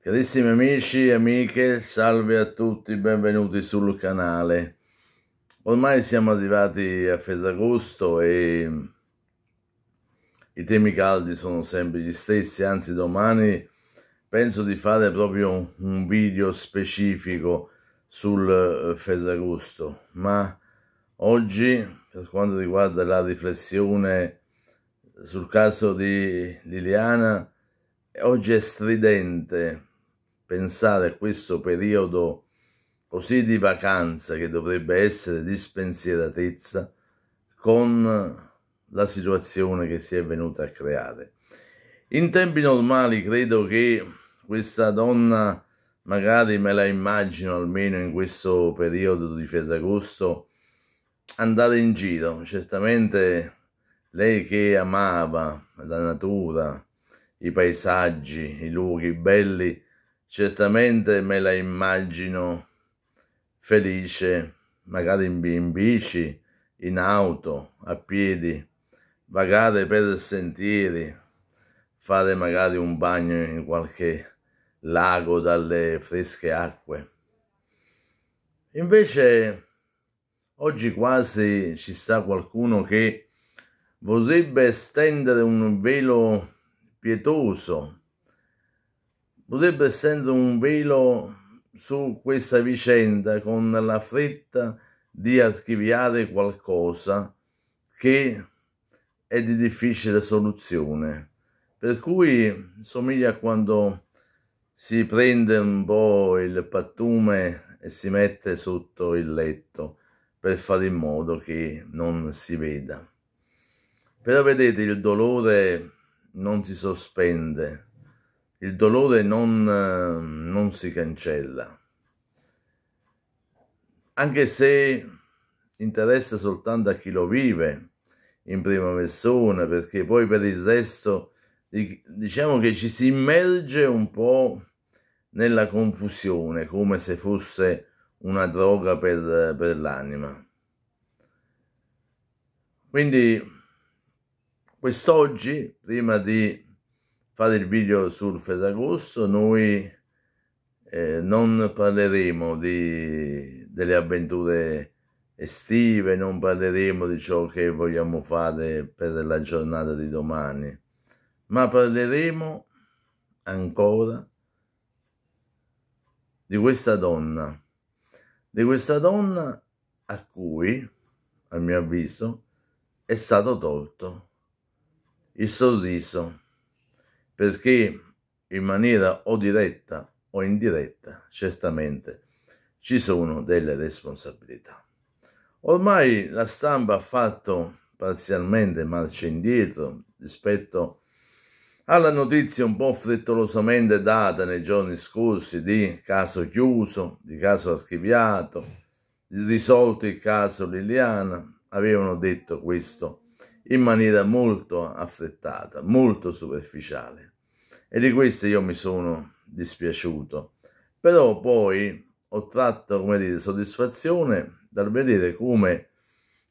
Carissimi amici e amiche, salve a tutti, benvenuti sul canale. Ormai siamo arrivati a Fesagosto e i temi caldi sono sempre gli stessi, anzi domani penso di fare proprio un video specifico sul eh, Fesagosto, ma oggi per quanto riguarda la riflessione sul caso di Liliana, oggi è stridente pensare a questo periodo così di vacanza che dovrebbe essere di spensieratezza con la situazione che si è venuta a creare. In tempi normali credo che questa donna, magari me la immagino almeno in questo periodo di Ferragosto, andare in giro. Certamente lei che amava la natura, i paesaggi, i luoghi belli, certamente me la immagino felice, magari in, bici, in auto, a piedi, vagare per sentieri, fare magari un bagno in qualche lago dalle fresche acque. Invece oggi quasi ci sta qualcuno che vorrebbe stendere un velo pietoso potrebbe essere un velo su questa vicenda con la fretta di archiviare qualcosa che è di difficile soluzione. Per cui somiglia a quando si prende un po' il pattume e si mette sotto il letto per fare in modo che non si veda. Però vedete, il dolore non si sospende, il dolore non, eh, non si cancella, anche se interessa soltanto a chi lo vive in prima persona, perché poi per il resto diciamo che ci si immerge un po' nella confusione, come se fosse una droga per, per l'anima. Quindi quest'oggi, prima di fare il video sul Ferragosto, noi eh, non parleremo di, delle avventure estive, non parleremo di ciò che vogliamo fare per la giornata di domani, ma parleremo ancora di questa donna, di questa donna a cui, a mio avviso, è stato tolto il sorriso perché in maniera o diretta o indiretta, certamente, ci sono delle responsabilità. Ormai la stampa ha fatto parzialmente marcia indietro rispetto alla notizia un po' frettolosamente data nei giorni scorsi di caso chiuso, di caso archiviato, risolto il caso Liliana, avevano detto questo in maniera molto affrettata, molto superficiale. E di questo io mi sono dispiaciuto. Però poi ho tratto, come dire, soddisfazione dal vedere come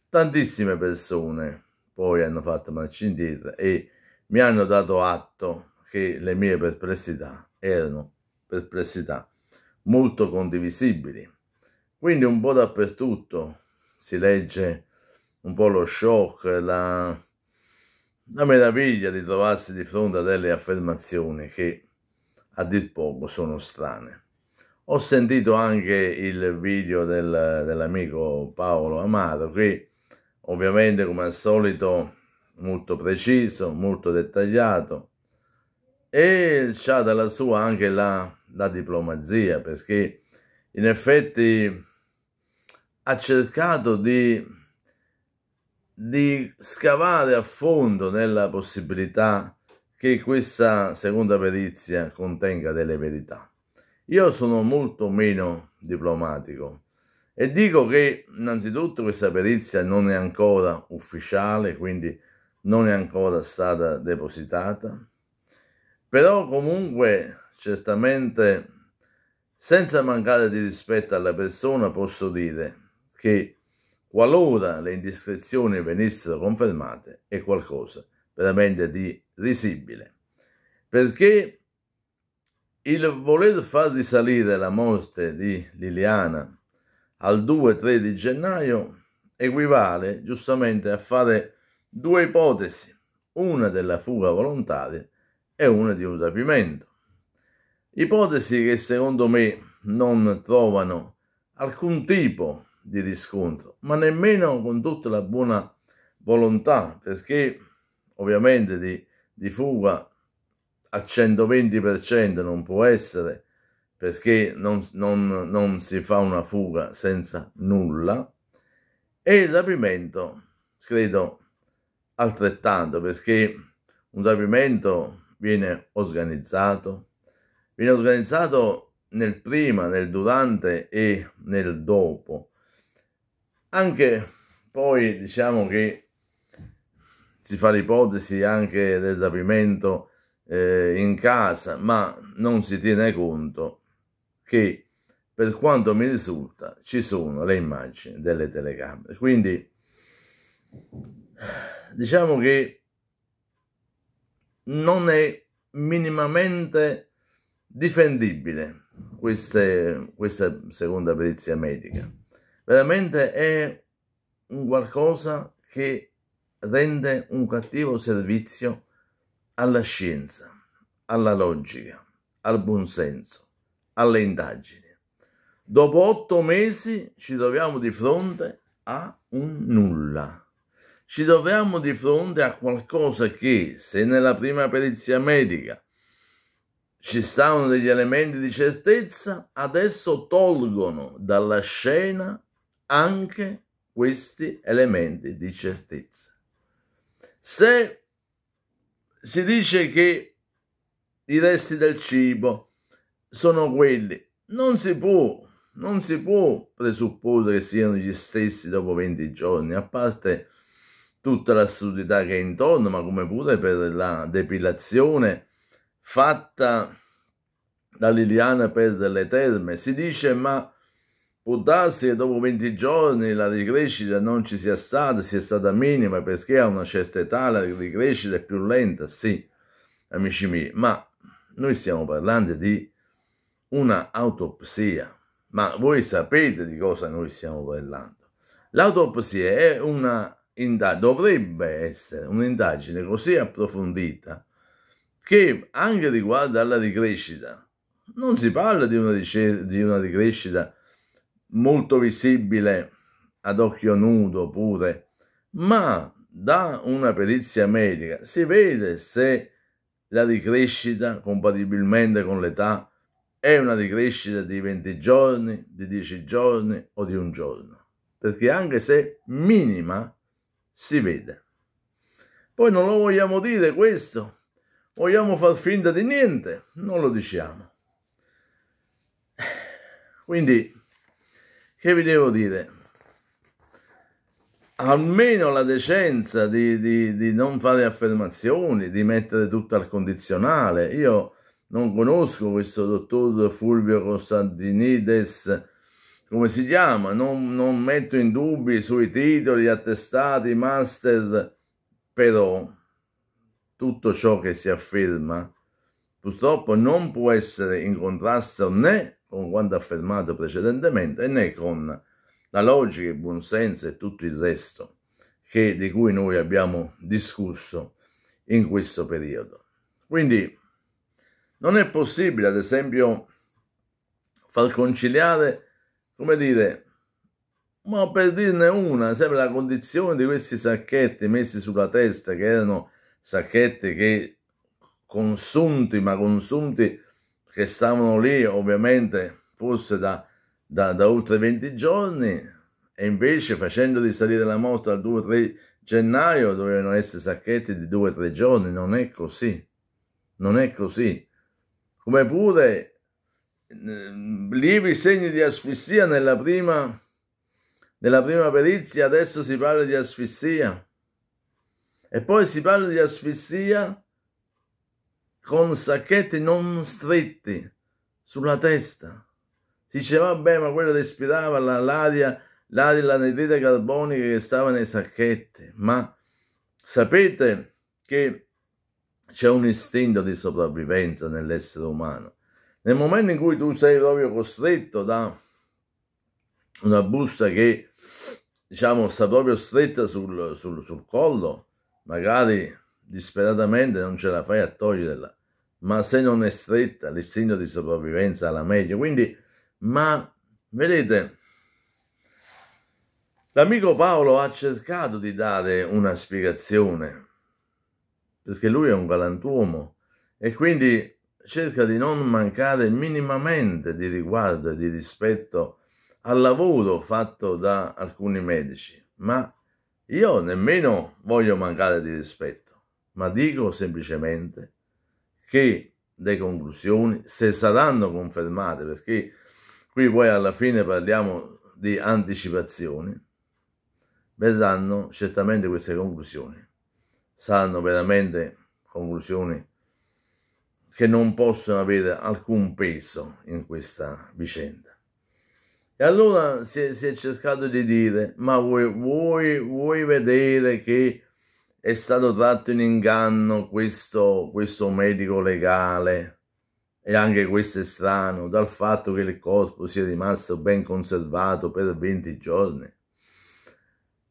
tantissime persone poi hanno fatto marcia indietro e mi hanno dato atto che le mie perplessità erano perplessità molto condivisibili. Quindi un po' dappertutto si legge un po' lo shock, la, la meraviglia di trovarsi di fronte a delle affermazioni che a dir poco sono strane. Ho sentito anche il video del, dell'amico Paolo Amaro che ovviamente come al solito molto preciso, molto dettagliato e c'ha dalla sua anche la, la diplomazia perché in effetti ha cercato di di scavare a fondo nella possibilità che questa seconda perizia contenga delle verità. Io sono molto meno diplomatico e dico che innanzitutto questa perizia non è ancora ufficiale, quindi non è ancora stata depositata, però comunque certamente senza mancare di rispetto alla persona posso dire che Qualora le indiscrezioni venissero confermate, è qualcosa veramente di risibile. Perché il voler far risalire la morte di Liliana al 2-3 di gennaio equivale giustamente a fare due ipotesi, una della fuga volontaria e una di un rapimento. Ipotesi che secondo me non trovano alcun tipo di di riscontro, ma nemmeno con tutta la buona volontà, perché ovviamente di, di fuga al 120% non può essere, perché non, non, non si fa una fuga senza nulla, e il rapimento, credo, altrettanto, perché un rapimento viene organizzato, viene organizzato nel prima, nel durante e nel dopo. Anche poi diciamo che si fa l'ipotesi anche del rapimento eh, in casa, ma non si tiene conto che per quanto mi risulta ci sono le immagini delle telecamere. Quindi diciamo che non è minimamente difendibile queste, questa seconda perizia medica veramente è un qualcosa che rende un cattivo servizio alla scienza, alla logica, al buonsenso, alle indagini. Dopo otto mesi ci troviamo di fronte a un nulla. Ci troviamo di fronte a qualcosa che, se nella prima perizia medica ci stavano degli elementi di certezza, adesso tolgono dalla scena anche questi elementi di certezza. Se si dice che i resti del cibo sono quelli, non si può, non si può presupporre che siano gli stessi dopo 20 giorni, a parte tutta l'assurdità che è intorno, ma come pure per la depilazione fatta da Liliana per le terme. Si dice ma Può darsi che dopo 20 giorni la ricrescita non ci sia stata, sia stata minima, perché a una certa età la ricrescita è più lenta, sì, amici miei, ma noi stiamo parlando di una autopsia, ma voi sapete di cosa noi stiamo parlando. L'autopsia è una indagine, dovrebbe essere un'indagine così approfondita che anche riguarda alla ricrescita. Non si parla di una, di una ricrescita molto visibile ad occhio nudo pure, ma da una perizia medica si vede se la ricrescita compatibilmente con l'età è una ricrescita di 20 giorni, di 10 giorni o di un giorno, perché anche se minima si vede. Poi non lo vogliamo dire questo, vogliamo far finta di niente, non lo diciamo. Quindi che vi devo dire? Almeno la decenza di, di, di non fare affermazioni, di mettere tutto al condizionale. Io non conosco questo dottor Fulvio Costantinides, come si chiama, non, non, metto in dubbi sui titoli, attestati, master, però tutto ciò che si afferma purtroppo non può essere in contrasto né con quanto affermato precedentemente né con la logica, il buonsenso e tutto il resto che, di cui noi abbiamo discusso in questo periodo. Quindi non è possibile, ad esempio, far conciliare, come dire, ma per dirne una, sempre la condizione di questi sacchetti messi sulla testa, che erano sacchetti che consunti, ma consunti che stavano lì ovviamente forse da, da, da oltre 20 giorni e invece facendo risalire la moto al 2-3 gennaio dovevano essere sacchetti di 2-3 giorni, non è così, non è così. Come pure mm, lievi segni di asfissia nella prima, nella prima perizia, adesso si parla di asfissia. E poi si parla di asfissia con sacchetti non stretti sulla testa. Si diceva, vabbè, ma quello respirava l'aria, l'aria, l'anidride carbonica che stava nei sacchetti. Ma sapete che c'è un istinto di sopravvivenza nell'essere umano. Nel momento in cui tu sei proprio costretto da una busta che, diciamo, sta proprio stretta sul, sul, sul collo, magari disperatamente non ce la fai a toglierla, ma se non è stretta l'istinto di sopravvivenza alla meglio. Quindi, ma vedete, l'amico Paolo ha cercato di dare una spiegazione, perché lui è un galantuomo e quindi cerca di non mancare minimamente di riguardo e di rispetto al lavoro fatto da alcuni medici, ma io nemmeno voglio mancare di rispetto, ma dico semplicemente che le conclusioni, se saranno confermate, perché qui poi alla fine parliamo di anticipazioni, verranno certamente queste conclusioni. Saranno veramente conclusioni che non possono avere alcun peso in questa vicenda. E allora si è, si è cercato di dire, ma vuoi, vuoi, vuoi vedere che è stato tratto in inganno questo, questo medico legale e anche questo è strano dal fatto che il corpo sia rimasto ben conservato per 20 giorni.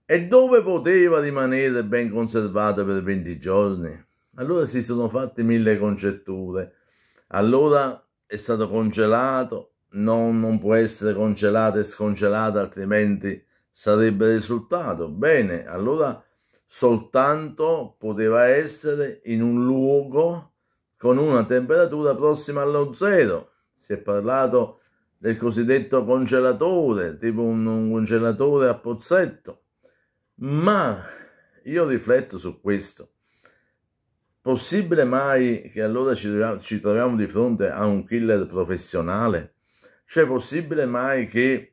E dove poteva rimanere ben conservato per 20 giorni? Allora si sono fatte mille concetture. Allora è stato congelato, non, non può essere congelato e scongelato, altrimenti sarebbe risultato. Bene, allora soltanto poteva essere in un luogo con una temperatura prossima allo zero. Si è parlato del cosiddetto congelatore, tipo un, un congelatore a pozzetto. Ma io rifletto su questo. Possibile mai che allora ci troviamo, ci troviamo di fronte a un killer professionale? Cioè, possibile mai che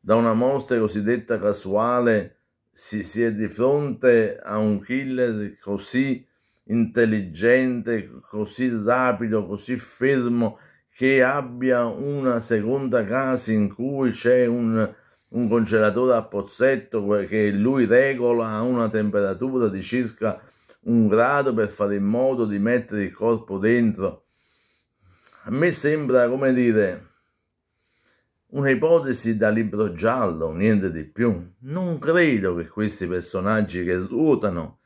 da una morte cosiddetta casuale si, si è di fronte a un killer così intelligente, così rapido, così fermo, che abbia una seconda casa in cui c'è un, un congelatore a pozzetto che lui regola a una temperatura di circa un grado per fare in modo di mettere il corpo dentro. A me sembra, come dire, un'ipotesi da libro giallo, niente di più. Non credo che questi personaggi che ruotano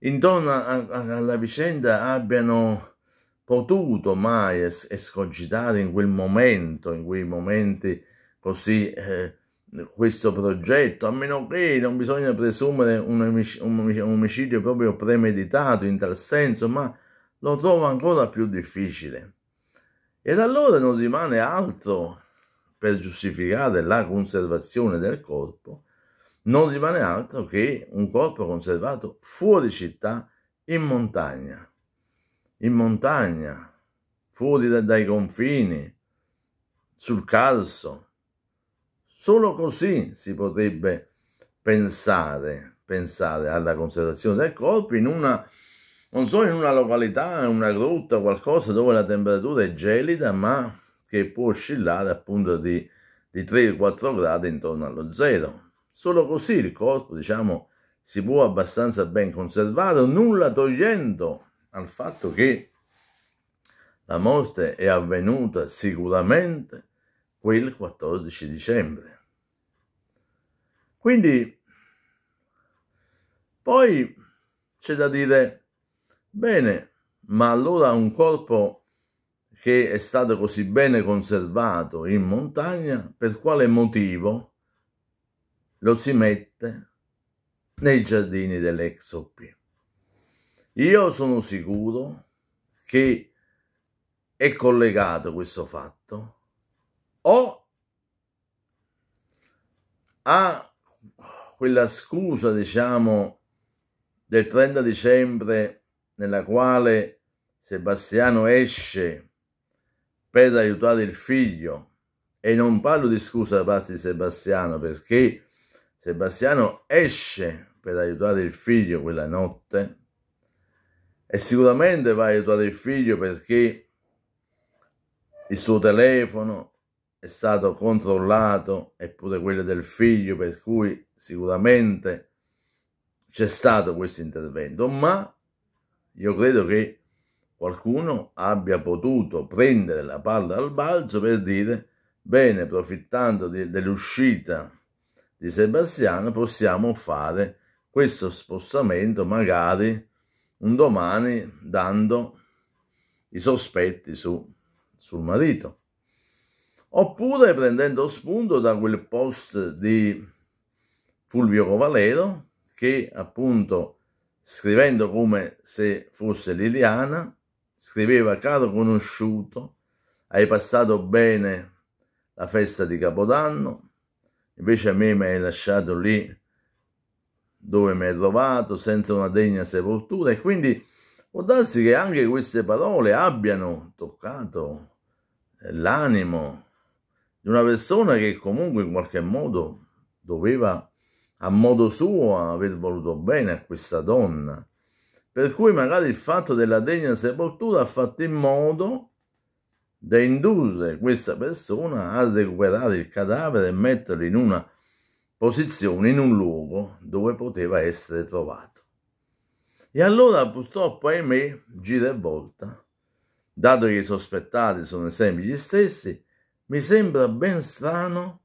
intorno a, a, alla vicenda abbiano potuto mai es- escogitare in quel momento, in quei momenti così, eh, questo progetto, a meno che non bisogna presumere un, omic- un omicidio proprio premeditato in tal senso, ma lo trovo ancora più difficile. Ed allora non rimane altro per giustificare la conservazione del corpo, non rimane altro che un corpo conservato fuori città, in montagna, in montagna, fuori da, dai confini, sul calso. Solo così si potrebbe pensare, pensare alla conservazione del corpo in una, non so, in una località, in una grotta, qualcosa dove la temperatura è gelida, ma che può oscillare appunto di, di 3-4 gradi intorno allo zero. Solo così il corpo, diciamo, si può abbastanza ben conservare, nulla togliendo al fatto che la morte è avvenuta sicuramente quel 14 dicembre. Quindi, poi c'è da dire, bene, ma allora un corpo che è stato così bene conservato in montagna, per quale motivo lo si mette nei giardini dell'ex OP? Io sono sicuro che è collegato questo fatto o a quella scusa, diciamo, del 30 dicembre nella quale Sebastiano esce per aiutare il figlio. E non parlo di scusa da parte di Sebastiano perché Sebastiano esce per aiutare il figlio quella notte e sicuramente va a aiutare il figlio perché il suo telefono è stato controllato e pure quello del figlio per cui sicuramente c'è stato questo intervento ma io credo che qualcuno abbia potuto prendere la palla al balzo per dire bene, approfittando dell'uscita di Sebastiano possiamo fare questo spostamento magari un domani dando i sospetti su, sul marito oppure prendendo spunto da quel post di Fulvio Covalero che appunto scrivendo come se fosse Liliana scriveva caro conosciuto, hai passato bene la festa di Capodanno, invece a me mi hai lasciato lì dove mi hai trovato senza una degna sepoltura e quindi può darsi che anche queste parole abbiano toccato eh, l'animo di una persona che comunque in qualche modo doveva a modo suo aver voluto bene a questa donna per cui magari il fatto della degna sepoltura ha fatto in modo da indurre questa persona a recuperare il cadavere e metterlo in una posizione, in un luogo dove poteva essere trovato. E allora purtroppo, ahimè, gira e volta, dato che i sospettati sono sempre gli stessi, mi sembra ben strano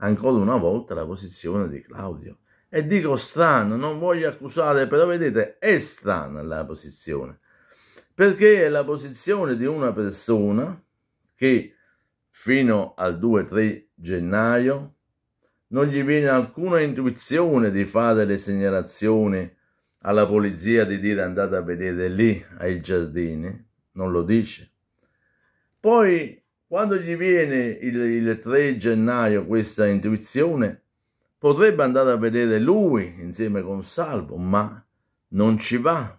ancora una volta la posizione di Claudio. E dico strano, non voglio accusare, però vedete, è strana la posizione, perché è la posizione di una persona che fino al 2-3 gennaio non gli viene alcuna intuizione di fare le segnalazioni alla polizia di dire andate a vedere lì ai giardini, non lo dice. Poi quando gli viene il, il 3 gennaio questa intuizione, Potrebbe andare a vedere lui insieme con Salvo, ma non ci va.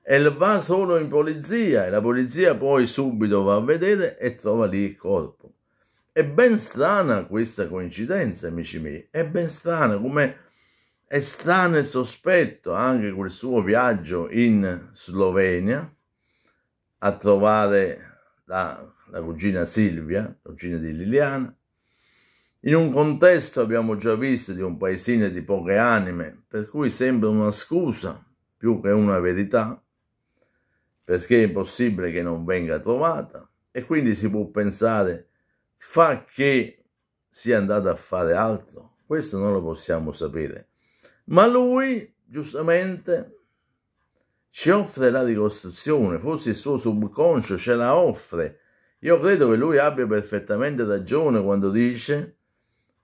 E va solo in polizia e la polizia poi subito va a vedere e trova lì il corpo. È ben strana questa coincidenza, amici miei, è ben strana come è strano e sospetto anche quel suo viaggio in Slovenia a trovare la, la cugina Silvia, cugina di Liliana, in un contesto abbiamo già visto di un paesino di poche anime, per cui sembra una scusa più che una verità, perché è impossibile che non venga trovata e quindi si può pensare fa che sia andata a fare altro, questo non lo possiamo sapere. Ma lui, giustamente, ci offre la ricostruzione, forse il suo subconscio ce la offre. Io credo che lui abbia perfettamente ragione quando dice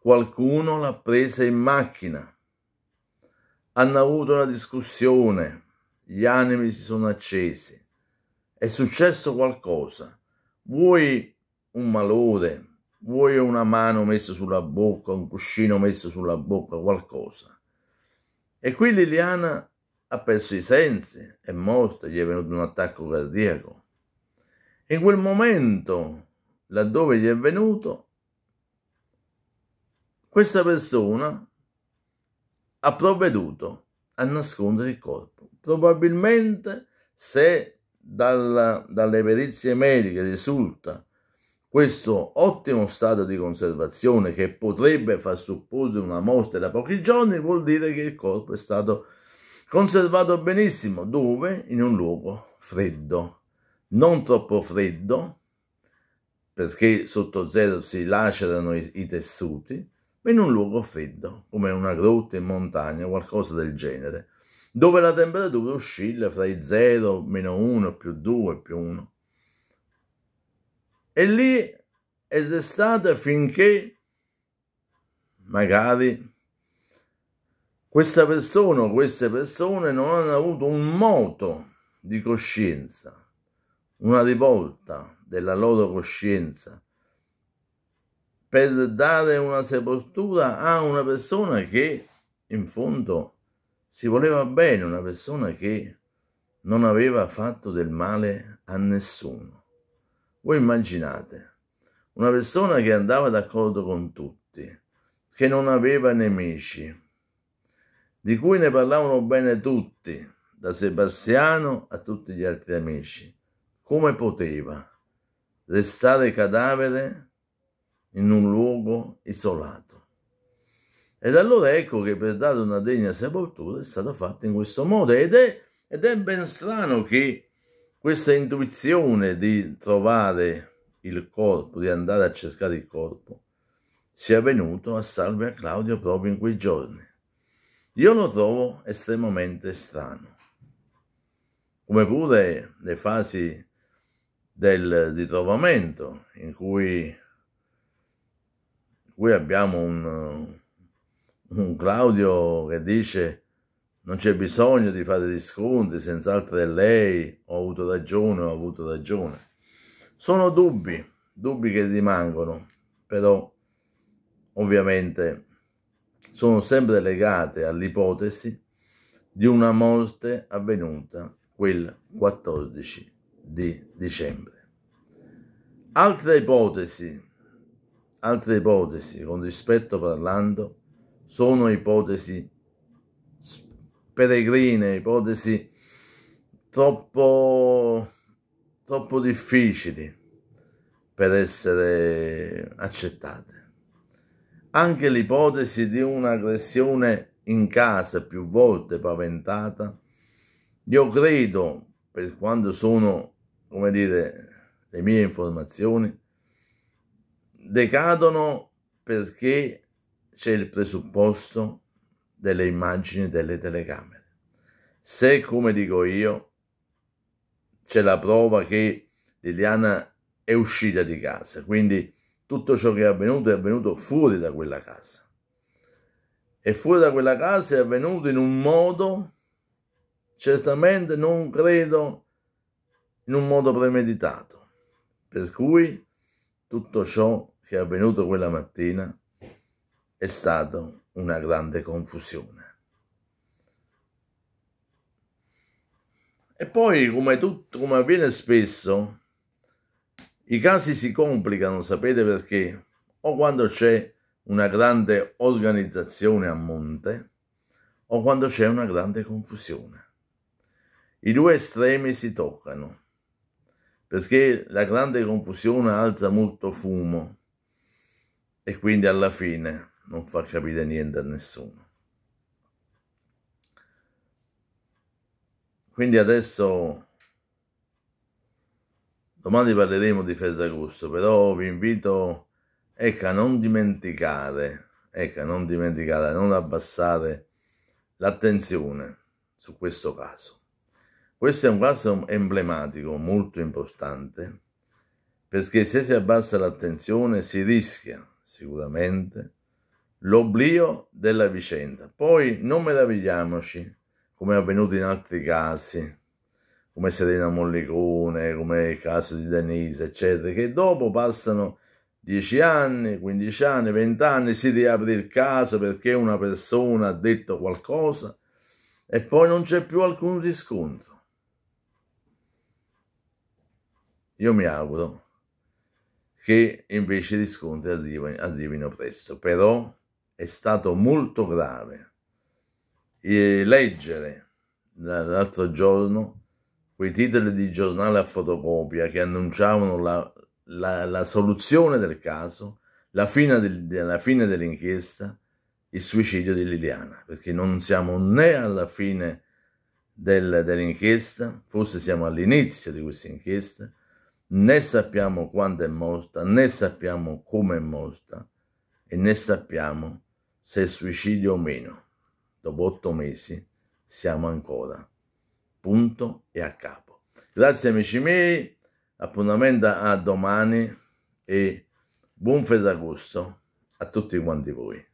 qualcuno l'ha presa in macchina. Hanno avuto una discussione, gli animi si sono accesi, è successo qualcosa. Vuoi un malore, vuoi una mano messa sulla bocca, un cuscino messo sulla bocca, qualcosa. E qui Liliana ha perso i sensi, è morta, gli è venuto un attacco cardiaco. In quel momento, laddove gli è venuto, questa persona ha provveduto a nascondere il corpo. Probabilmente se dalla, dalle perizie mediche risulta questo ottimo stato di conservazione che potrebbe far supporre una morte da pochi giorni vuol dire che il corpo è stato conservato benissimo dove? In un luogo freddo, non troppo freddo perché sotto zero si lacerano i, i tessuti ma in un luogo freddo, come una grotta in montagna, qualcosa del genere, dove la temperatura oscilla fra i 0, meno 1, più 2, più 1. E lì è restata finché magari questa persona o queste persone non hanno avuto un moto di coscienza, una rivolta della loro coscienza per dare una sepoltura a una persona che in fondo si voleva bene, una persona che non aveva fatto del male a nessuno. Voi immaginate una persona che andava d'accordo con tutti, che non aveva nemici, di cui ne parlavano bene tutti, da Sebastiano a tutti gli altri amici. Come poteva restare cadavere in un luogo isolato. Ed allora ecco che per dare una degna sepoltura è stata fatta in questo modo ed è, ed è ben strano che questa intuizione di trovare il corpo, di andare a cercare il corpo, sia venuto a Salve a Claudio proprio in quei giorni. Io lo trovo estremamente strano. Come pure le fasi del ritrovamento in cui Qui abbiamo un, un Claudio che dice non c'è bisogno di fare disconti, senz'altro è lei, ho avuto ragione, ho avuto ragione. Sono dubbi, dubbi che rimangono, però ovviamente sono sempre legate all'ipotesi di una morte avvenuta quel 14 di dicembre. Altra ipotesi Altre ipotesi, con rispetto parlando, sono ipotesi peregrine, ipotesi troppo, troppo difficili per essere accettate. Anche l'ipotesi di un'aggressione in casa più volte paventata, io credo, per quanto sono, come dire, le mie informazioni, decadono perché c'è il presupposto delle immagini delle telecamere. Se, come dico io, c'è la prova che Liliana è uscita di casa, quindi tutto ciò che è avvenuto è avvenuto fuori da quella casa. E fuori da quella casa è avvenuto in un modo, certamente non credo, in un modo premeditato. Per cui tutto ciò che è avvenuto quella mattina è stata una grande confusione. E poi, come, tutto, come avviene spesso, i casi si complicano, sapete perché? O quando c'è una grande organizzazione a monte, o quando c'è una grande confusione. I due estremi si toccano, perché la grande confusione alza molto fumo e quindi alla fine non fa capire niente a nessuno. Quindi adesso domani parleremo di Ferragosto, però vi invito ecco, a non dimenticare, ecco, a non dimenticare, a non abbassare l'attenzione su questo caso. Questo è un caso emblematico, molto importante, perché se si abbassa l'attenzione si rischia sicuramente l'oblio della vicenda. Poi non meravigliamoci, come è avvenuto in altri casi, come Serena Mollicone, come il caso di Denise, eccetera, che dopo passano 10 anni, 15 anni, 20 anni, si riapre il caso perché una persona ha detto qualcosa e poi non c'è più alcun riscontro. Io mi auguro che invece gli scontri arrivino presto. Però è stato molto grave e leggere l'altro giorno quei titoli di giornale a fotocopia che annunciavano la, la, la soluzione del caso, la fine, del, la fine dell'inchiesta, il suicidio di Liliana, perché non siamo né alla fine del, dell'inchiesta, forse siamo all'inizio di questa inchiesta, né sappiamo quando è morta, né sappiamo come è morta e né sappiamo se è suicidio o meno. Dopo otto mesi siamo ancora punto e a capo. Grazie amici miei, appuntamento a domani e buon fede agosto a tutti quanti voi.